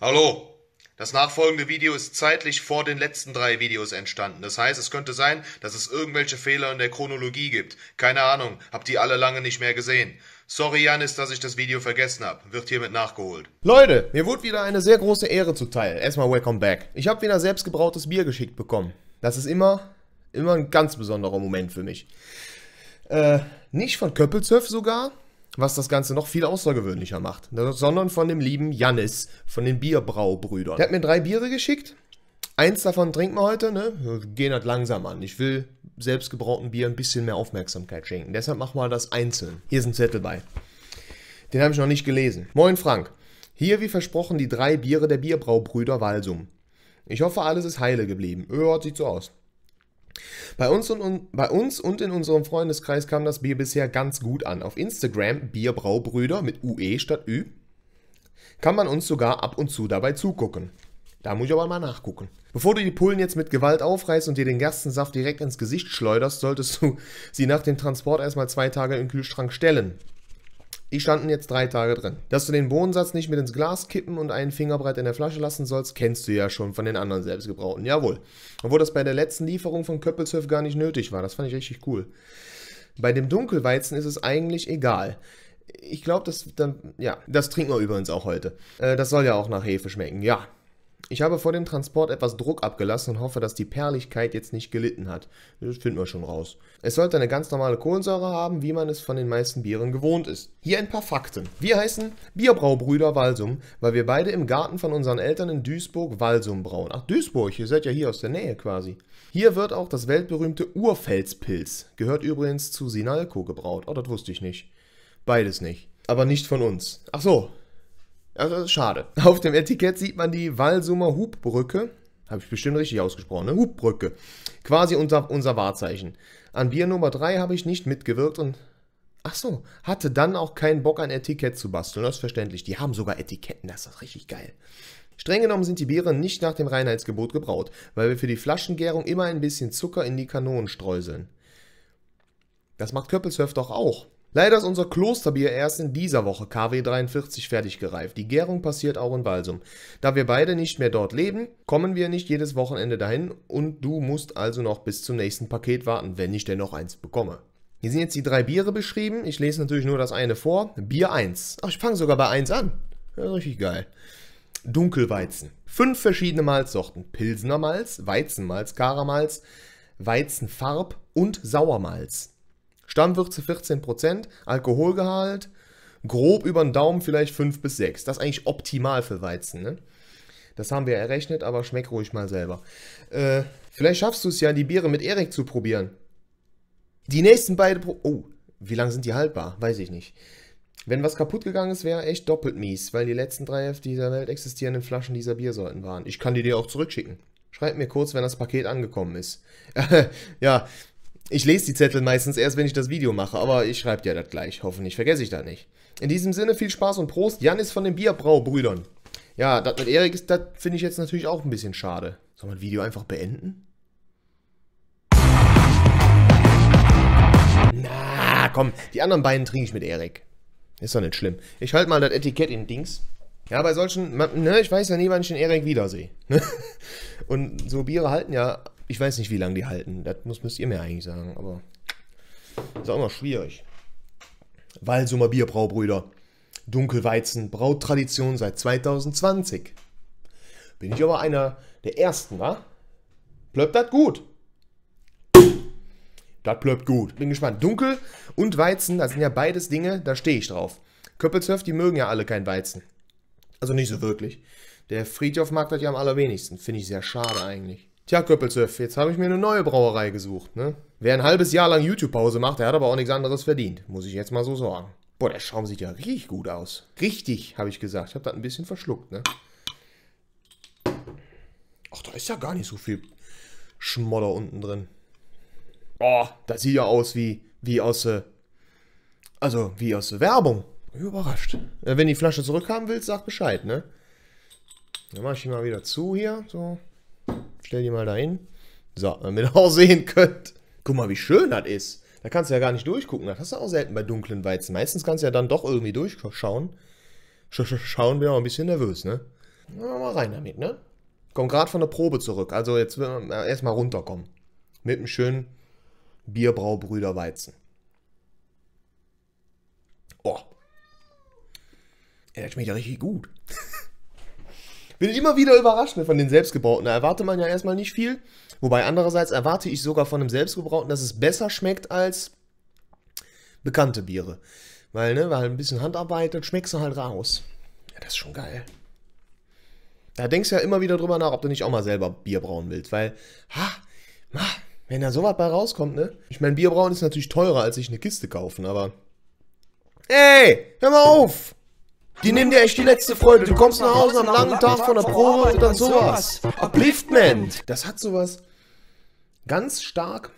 Hallo! Das nachfolgende Video ist zeitlich vor den letzten drei Videos entstanden. Das heißt, es könnte sein, dass es irgendwelche Fehler in der Chronologie gibt. Keine Ahnung, habt die alle lange nicht mehr gesehen. Sorry, Janis, dass ich das Video vergessen hab. Wird hiermit nachgeholt. Leute, mir wurde wieder eine sehr große Ehre zuteil. Erstmal welcome back. Ich habe wieder selbstgebrautes Bier geschickt bekommen. Das ist immer, immer ein ganz besonderer Moment für mich. Äh, nicht von Köppelzöff sogar, was das Ganze noch viel außergewöhnlicher macht, ne, sondern von dem lieben Jannis, von den Bierbraubrüdern. Der hat mir drei Biere geschickt. Eins davon trinken wir heute, ne? Wir gehen halt langsam an. Ich will selbstgebrauten Bier ein bisschen mehr Aufmerksamkeit schenken. Deshalb machen wir das einzeln. Hier ist ein Zettel bei. Den habe ich noch nicht gelesen. Moin Frank. Hier, wie versprochen, die drei Biere der Bierbraubrüder Walsum. Ich hoffe, alles ist heile geblieben. Ö, sieht so aus. Bei uns, und, um, bei uns und in unserem Freundeskreis kam das Bier bisher ganz gut an. Auf Instagram Bierbraubrüder mit UE statt Ü kann man uns sogar ab und zu dabei zugucken. Da muss ich aber mal nachgucken. Bevor du die Pullen jetzt mit Gewalt aufreißt und dir den Gerstensaft direkt ins Gesicht schleuderst, solltest du sie nach dem Transport erstmal zwei Tage im Kühlschrank stellen. Die standen jetzt drei Tage drin. Dass du den Bohnensatz nicht mit ins Glas kippen und einen Fingerbreit in der Flasche lassen sollst, kennst du ja schon von den anderen selbstgebrauten. Jawohl. Obwohl das bei der letzten Lieferung von Köppelshöf gar nicht nötig war. Das fand ich richtig cool. Bei dem Dunkelweizen ist es eigentlich egal. Ich glaube, das, ja, das trinken wir übrigens auch heute. Äh, das soll ja auch nach Hefe schmecken. Ja, ich habe vor dem Transport etwas Druck abgelassen und hoffe, dass die Perligkeit jetzt nicht gelitten hat. Das finden wir schon raus. Es sollte eine ganz normale Kohlensäure haben, wie man es von den meisten Bieren gewohnt ist. Hier ein paar Fakten. Wir heißen Bierbraubrüder Walsum, weil wir beide im Garten von unseren Eltern in Duisburg Walsum brauen. Ach, Duisburg, ihr seid ja hier aus der Nähe quasi. Hier wird auch das weltberühmte Urfelspilz, gehört übrigens zu Sinalco gebraut. Oh, das wusste ich nicht. Beides nicht. Aber nicht von uns. Ach so, also schade. Auf dem Etikett sieht man die Walsumer Hubbrücke. Habe ich bestimmt richtig ausgesprochen, ne? Hubbrücke. Quasi unser, unser Wahrzeichen. An Bier Nummer 3 habe ich nicht mitgewirkt und. Achso, hatte dann auch keinen Bock ein Etikett zu basteln. Das ist verständlich. Die haben sogar Etiketten, das ist richtig geil. Streng genommen sind die Biere nicht nach dem Reinheitsgebot gebraut, weil wir für die Flaschengärung immer ein bisschen Zucker in die Kanonen streuseln. Das macht Köppelshöf doch auch. Leider ist unser Klosterbier erst in dieser Woche KW 43 fertig gereift. Die Gärung passiert auch in Walsum. Da wir beide nicht mehr dort leben, kommen wir nicht jedes Wochenende dahin und du musst also noch bis zum nächsten Paket warten, wenn ich denn noch eins bekomme. Hier sind jetzt die drei Biere beschrieben. Ich lese natürlich nur das eine vor. Bier 1. Ach, ich fange sogar bei 1 an. Ja, richtig geil. Dunkelweizen. Fünf verschiedene Malzsorten. Pilsener Weizenmalz, Karamalz, Weizenfarb und Sauermalz. Stammwürze 14%, Alkoholgehalt grob über den Daumen vielleicht 5 bis 6. Das ist eigentlich optimal für Weizen. Ne? Das haben wir errechnet, aber schmeck ruhig mal selber. Äh, vielleicht schaffst du es ja, die Biere mit Erik zu probieren. Die nächsten beiden... Pro oh, wie lange sind die haltbar? Weiß ich nicht. Wenn was kaputt gegangen ist, wäre echt doppelt mies, weil die letzten drei auf dieser Welt existierenden Flaschen dieser Biersorten waren. Ich kann die dir auch zurückschicken. Schreib mir kurz, wenn das Paket angekommen ist. ja, ich lese die Zettel meistens erst, wenn ich das Video mache, aber ich schreibe dir das gleich. Hoffentlich vergesse ich das nicht. In diesem Sinne viel Spaß und Prost. Janis von den Bierbraubrüdern. Ja, das mit Erik, das finde ich jetzt natürlich auch ein bisschen schade. Soll man das Video einfach beenden? Na, komm, die anderen beiden trinke ich mit Erik. Ist doch nicht schlimm. Ich halte mal das Etikett in Dings. Ja, bei solchen, ne, ich weiß ja nie, wann ich den Erik wiedersehe. Ne? Und so Biere halten ja ich weiß nicht, wie lange die halten. Das muss, müsst ihr mir eigentlich sagen, aber ist auch immer schwierig. Walsumer Bierbraubrüder. Dunkelweizen, Brautradition seit 2020. Bin ich aber einer der ersten, wa? Plöppt das gut. Das plöppt gut. Bin gespannt. Dunkel und Weizen, das sind ja beides Dinge, da stehe ich drauf. Köppelshöft, die mögen ja alle kein Weizen. Also nicht so wirklich. Der Friedhof mag das ja am allerwenigsten. Finde ich sehr schade eigentlich. Tja, Köppelsöff, jetzt habe ich mir eine neue Brauerei gesucht, ne? Wer ein halbes Jahr lang YouTube-Pause macht, der hat aber auch nichts anderes verdient. Muss ich jetzt mal so sagen. Boah, der Schaum sieht ja richtig gut aus. Richtig, habe ich gesagt. Ich habe das ein bisschen verschluckt, ne? Ach, da ist ja gar nicht so viel Schmodder unten drin. Boah, das sieht ja aus wie, wie aus, äh, also wie aus Werbung. Überrascht. Äh, wenn die Flasche zurückhaben willst, sag Bescheid, ne? Dann mach ich die mal wieder zu hier, so. Stell die mal dahin. So, damit ihr auch sehen könnt. Guck mal, wie schön das ist. Da kannst du ja gar nicht durchgucken. Das hast du auch selten bei dunklen Weizen. Meistens kannst du ja dann doch irgendwie durchschauen. Sch -sch Schauen wir auch ein bisschen nervös, ne? Na, mal rein damit, ne? Komm gerade von der Probe zurück. Also jetzt äh, erstmal runterkommen. Mit einem schönen Bierbraubrüder Weizen. Oh. Ja, das schmeckt ja richtig gut. Bin immer wieder überrascht ne, von den selbstgebauten. Da erwarte man ja erstmal nicht viel. Wobei andererseits erwarte ich sogar von einem selbstgebrauten, dass es besser schmeckt als bekannte Biere. Weil, ne, weil ein bisschen Handarbeit, dann schmeckst du halt raus. Ja, das ist schon geil. Da denkst du ja immer wieder drüber nach, ob du nicht auch mal selber Bier brauen willst. Weil, ha, ma, wenn da sowas bei rauskommt, ne? Ich meine, brauen ist natürlich teurer, als sich eine Kiste kaufen, aber. Ey, hör mal auf! Die nehmen dir echt die letzte Freude. Du kommst nach Hause am langen Tag von der Probe und dann sowas. Upliftment. Das hat sowas ganz stark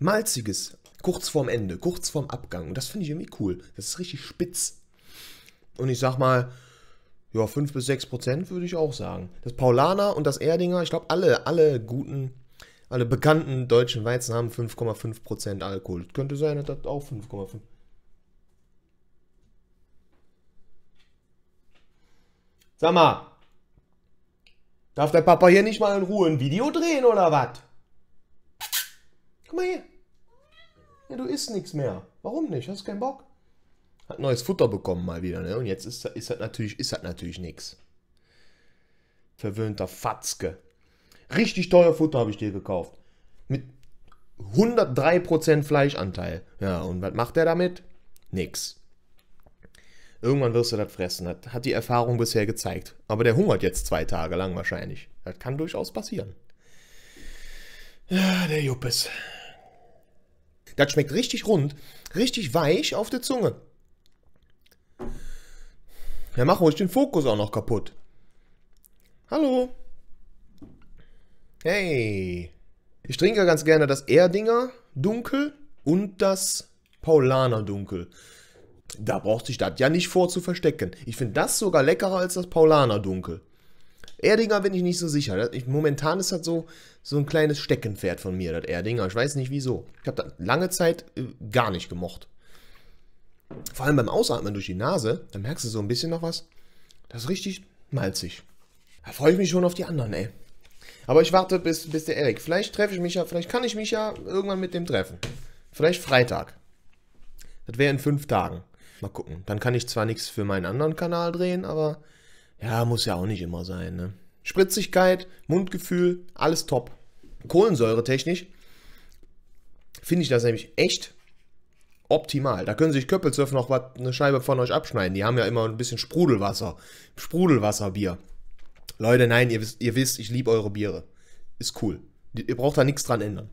Malziges. Kurz vorm Ende, kurz vorm Abgang. Und das finde ich irgendwie cool. Das ist richtig spitz. Und ich sag mal, ja, 5 bis 6 Prozent würde ich auch sagen. Das Paulaner und das Erdinger, ich glaube, alle, alle guten, alle bekannten deutschen Weizen haben 5,5 Prozent Alkohol. Das könnte sein, dass das auch 5,5 Sag mal, darf der Papa hier nicht mal in Ruhe ein Video drehen oder was? Guck mal hier. Ja, du isst nichts mehr. Warum nicht? Hast keinen Bock? Hat neues Futter bekommen mal wieder, ne? Und jetzt ist, ist das natürlich, ist natürlich nix. Verwöhnter Fatzke. Richtig teuer Futter habe ich dir gekauft. Mit 103% Fleischanteil. Ja, und was macht er damit? Nix. Irgendwann wirst du das fressen. Das hat die Erfahrung bisher gezeigt. Aber der hungert jetzt zwei Tage lang wahrscheinlich. Das kann durchaus passieren. Ja, der Juppes. Das schmeckt richtig rund, richtig weich auf der Zunge. Ja, mach ruhig den Fokus auch noch kaputt. Hallo. Hey. Ich trinke ganz gerne das Erdinger Dunkel und das Paulaner Dunkel. Da braucht sich das ja nicht vor zu verstecken. Ich finde das sogar leckerer als das Paulaner Dunkel. Erdinger bin ich nicht so sicher. momentan ist das so, so ein kleines Steckenpferd von mir, das Erdinger. Ich weiß nicht wieso. Ich habe das lange Zeit äh, gar nicht gemocht. Vor allem beim Ausatmen durch die Nase, da merkst du so ein bisschen noch was. Das ist richtig malzig. Da freue ich mich schon auf die anderen, ey. Aber ich warte bis, bis der Erik. Vielleicht treffe ich mich ja, vielleicht kann ich mich ja irgendwann mit dem treffen. Vielleicht Freitag. Das wäre in fünf Tagen. Mal gucken. Dann kann ich zwar nichts für meinen anderen Kanal drehen, aber ja, muss ja auch nicht immer sein. Ne? Spritzigkeit, Mundgefühl, alles top. Kohlensäure-technisch finde ich das nämlich echt optimal. Da können sich Köppelsurf noch wat, eine Scheibe von euch abschneiden. Die haben ja immer ein bisschen Sprudelwasser. Sprudelwasserbier. Leute, nein, ihr wisst, ihr wisst ich liebe eure Biere. Ist cool. Ihr braucht da nichts dran ändern.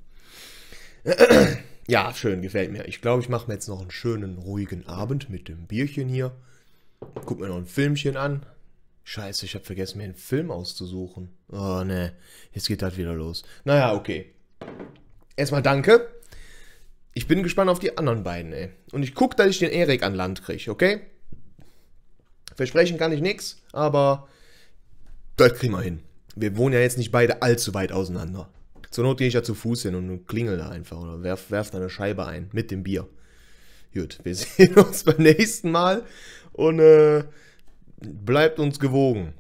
Ja, schön, gefällt mir. Ich glaube, ich mache mir jetzt noch einen schönen, ruhigen Abend mit dem Bierchen hier. Guck mir noch ein Filmchen an. Scheiße, ich habe vergessen, mir einen Film auszusuchen. Oh, ne. Jetzt geht das wieder los. Naja, okay. Erstmal danke. Ich bin gespannt auf die anderen beiden, ey. Und ich gucke, dass ich den Erik an Land kriege, okay? Versprechen kann ich nichts, aber das kriegen wir hin. Wir wohnen ja jetzt nicht beide allzu weit auseinander. Zur Not gehe ich ja zu Fuß hin und klingel da einfach oder werf, werf da eine Scheibe ein mit dem Bier. Gut, wir sehen uns beim nächsten Mal und äh, bleibt uns gewogen.